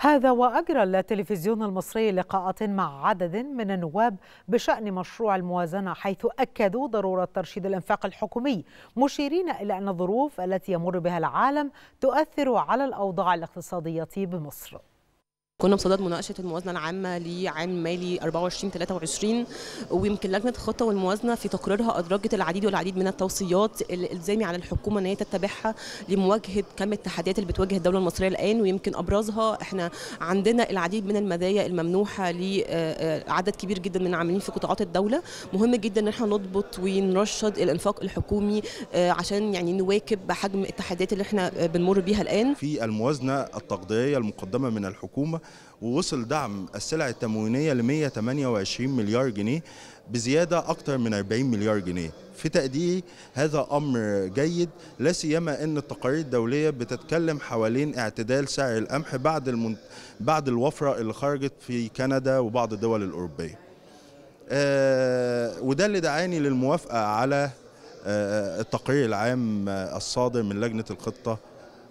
هذا وأجرى التلفزيون المصري لقاءات مع عدد من النواب بشأن مشروع الموازنة حيث أكدوا ضرورة ترشيد الإنفاق الحكومي مشيرين إلى أن الظروف التي يمر بها العالم تؤثر على الأوضاع الاقتصادية بمصر كنا بصدد مناقشة الموازنة العامة لعام مالي 24-23 ويمكن لجنة الخطة والموازنة في تقريرها أدرجت العديد والعديد من التوصيات الإلزامي على الحكومة أن هي تتبعها لمواجهة كم التحديات اللي بتواجه الدولة المصرية الآن ويمكن أبرزها إحنا عندنا العديد من المزايا الممنوحة لعدد آه، كبير جدا من العاملين في قطاعات الدولة مهم جدا إن إحنا نضبط ونرشد الإنفاق الحكومي آه، عشان يعني نواكب حجم التحديات اللي إحنا آه، بنمر بيها الآن في الموازنة التقديرية المقدمة من الحكومة ووصل دعم السلع التموينية ل 128 مليار جنيه بزيادة أكثر من 40 مليار جنيه في تقديري هذا أمر جيد لا سيما أن التقارير الدولية بتتكلم حوالين اعتدال سعر القمح بعد المنت... بعد الوفرة اللي خرجت في كندا وبعض الدول الأوروبية آه وده اللي دعاني للموافقة على آه، آه، التقرير العام الصادر من لجنة الخطة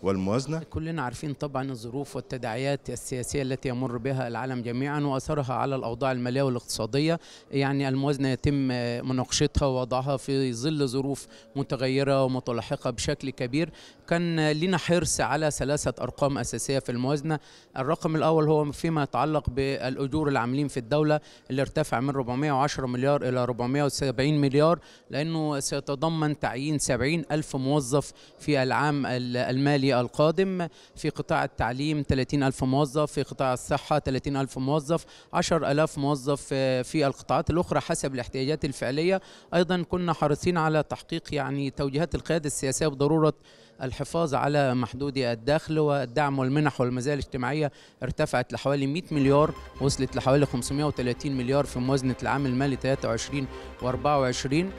والموازنة كلنا عارفين طبعا الظروف والتداعيات السياسية التي يمر بها العالم جميعا وأثرها على الأوضاع المالية والاقتصادية يعني الموازنة يتم مناقشتها ووضعها في ظل ظروف متغيرة ومتلاحقة بشكل كبير كان لنا حرص على ثلاثة أرقام أساسية في الموازنة الرقم الأول هو فيما يتعلق بالأجور العاملين في الدولة اللي ارتفع من 410 مليار إلى 470 مليار لأنه سيتضمن تعيين 70 ألف موظف في العام المالي المالي القادم في قطاع التعليم 30 ألف موظف في قطاع الصحة 30 ألف موظف 10 ألاف موظف آه، في القطاعات الأخرى حسب الاحتياجات الفعلية أيضا كنا حريصين على تحقيق يعني توجيهات القيادة السياسية بضرورة الحفاظ على محدودي الدخل والدعم والمنح والمزايا الاجتماعية ارتفعت لحوالي 100 مليار وصلت لحوالي 530 مليار في موازنة العام المالي 23 و 24